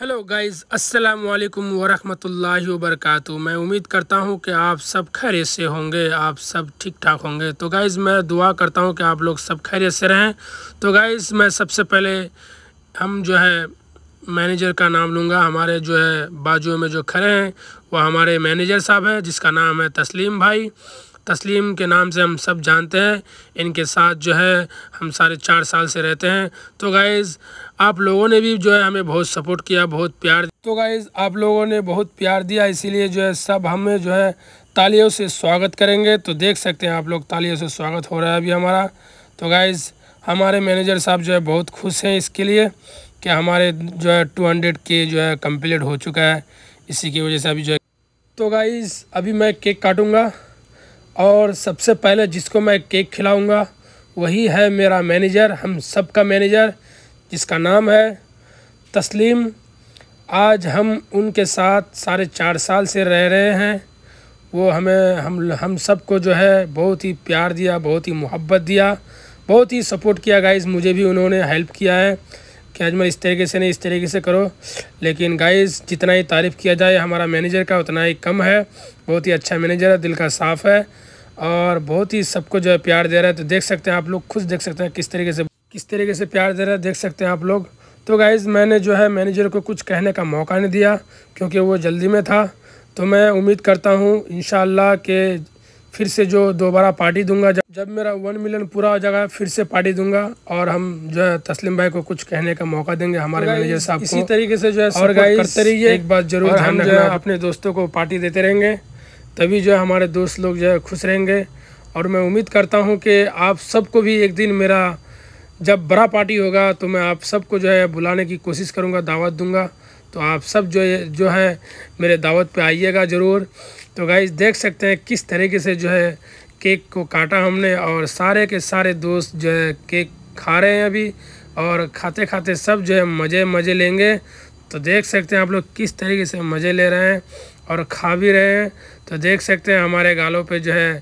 hello guys अस्सलाम वालेकुम वरहमतुल्लाहि वबरकत मैं उम्मीद करता हूं कि आप सब खैरियत से होंगे आप सब ठीक ठाक होंगे तो गाइस मैं दुआ करता हूं कि आप लोग सब खैरियत से रहें तो गाइस मैं सबसे पहले हम जो है मैनेजर का नाम लूँगा हमारे जो है बाजू में जो खड़े हैं वह हमारे मैनेजर साहब हैं जिसका नाम है तस्लीम भाई तस्लीम के नाम से हम सब जानते हैं इनके साथ जो है हम सारे चार साल से रहते हैं तो गाइज़ आप लोगों ने भी जो है हमें बहुत सपोर्ट किया बहुत प्यार तो गाइज़ आप लोगों ने बहुत प्यार दिया इसीलिए जो है सब हमें जो है तालियों से स्वागत करेंगे तो देख सकते हैं आप लोग तालियों से स्वागत हो रहा है अभी हमारा तो गाइज़ हमारे मैनेजर साहब जो है बहुत खुश हैं इसके लिए कि हमारे जो है टू हंड्रेड के जो है कम्प्लीट हो चुका है इसी की वजह से अभी जो है तो गाइज़ अभी मैं केक काटूँगा और सबसे पहले जिसको मैं केक खिलाऊंगा वही है मेरा मैनेजर हम सब का मैनेजर जिसका नाम है तस्लीम आज हम उनके साथ साढ़े चार साल से रह रहे हैं वो हमें हम हम सब को जो है बहुत ही प्यार दिया बहुत ही मोहब्बत दिया बहुत ही सपोर्ट किया गाइज मुझे भी उन्होंने हेल्प किया है कि आज मैं इस तरीके से नहीं इस तरीके से करो लेकिन गाइस जितना ही तारीफ़ किया जाए हमारा मैनेजर का उतना ही कम है बहुत ही अच्छा मैनेजर है दिल का साफ़ है और बहुत ही सबको जो है प्यार दे रहा है तो देख सकते हैं आप लोग खुश देख सकते हैं किस तरीके से किस तरीके से प्यार दे रहा है देख सकते हैं आप लोग तो गाइज़ मैंने जो है मैनेजर को कुछ कहने का मौका नहीं दिया क्योंकि वो जल्दी में था तो मैं उम्मीद करता हूँ इन कि फिर से जो दोबारा पार्टी दूंगा जब जब मेरा वन मिलियन पूरा हो जाएगा फिर से पार्टी दूंगा और हम जो है तस्लीम भाई को कुछ कहने का मौका देंगे हमारे मैनेजर तो साहब इसी तरीके से जो है और करते रहिए एक बात जरूर हम जो है अपने दोस्तों को पार्टी देते रहेंगे तभी जो है हमारे दोस्त लोग जो है खुश रहेंगे और मैं उम्मीद करता हूँ कि आप सबको भी एक दिन मेरा जब बड़ा पार्टी होगा तो मैं आप सबको जो है बुलाने की कोशिश करूँगा दावत दूँगा तो आप सब जो जो है मेरे दावत पर आइएगा ज़रूर तो गाइज देख सकते हैं किस तरीके से जो है केक को काटा हमने और सारे के सारे दोस्त जो है केक खा रहे हैं अभी और खाते खाते सब जो है मज़े मज़े लेंगे तो देख सकते हैं आप लोग किस तरीके से मज़े ले रहे हैं और खा भी रहे हैं तो देख सकते हैं हमारे गालों पे जो है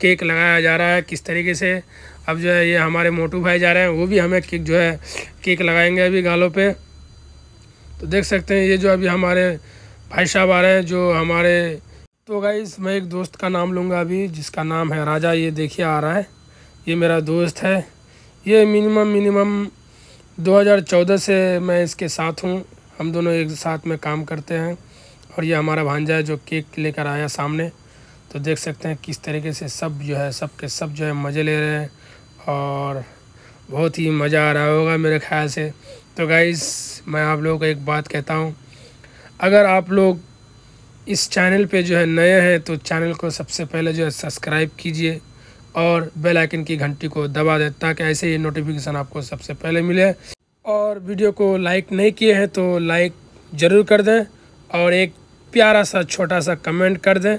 केक लगाया जा रहा है किस तरीके से अब जो है ये हमारे मोटू भाई जा रहे हैं वो भी हमें केक जो है केक लगाएंगे अभी गालों पे तो देख सकते हैं ये जो अभी हमारे भाई साहब आ रहे हैं जो हमारे तो गाइज़ मैं एक दोस्त का नाम लूँगा अभी जिसका नाम है राजा ये देखिए आ रहा है ये मेरा दोस्त है ये मिनिमम मिनिमम 2014 से मैं इसके साथ हूँ हम दोनों एक साथ में काम करते हैं और ये हमारा भांजा है जो केक लेकर आया सामने तो देख सकते हैं किस तरीके से सब जो है सब के सब जो है मज़े ले रहे हैं और बहुत ही मज़ा आ रहा होगा मेरे ख्याल से तो गाइज़ मैं आप लोगों को एक बात कहता हूँ अगर आप लोग इस चैनल पे जो है नए हैं तो चैनल को सबसे पहले जो है सब्सक्राइब कीजिए और बेल आइकन की घंटी को दबा दें ताकि ऐसे ही नोटिफिकेशन आपको सबसे पहले मिले और वीडियो को लाइक नहीं किए हैं तो लाइक ज़रूर कर दें और एक प्यारा सा छोटा सा कमेंट कर दें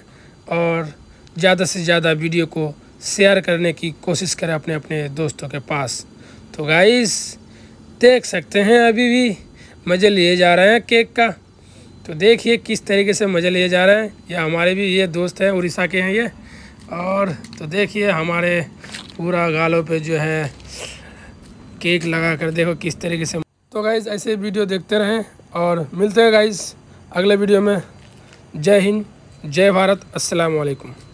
और ज़्यादा से ज़्यादा वीडियो को शेयर करने की कोशिश करें अपने अपने दोस्तों के पास तो गाइस देख सकते हैं अभी भी मज़े लिए जा रहे हैं केक का तो देखिए किस तरीके से मज़े लिए जा रहे हैं ये हमारे भी ये दोस्त हैं उड़ीसा के हैं ये और तो देखिए हमारे पूरा गालों पे जो है केक लगा कर देखो किस तरीके से तो गाइज़ ऐसे वीडियो देखते रहें और मिलते हैं गाइज़ अगले वीडियो में जय हिंद जय भारत असलकुम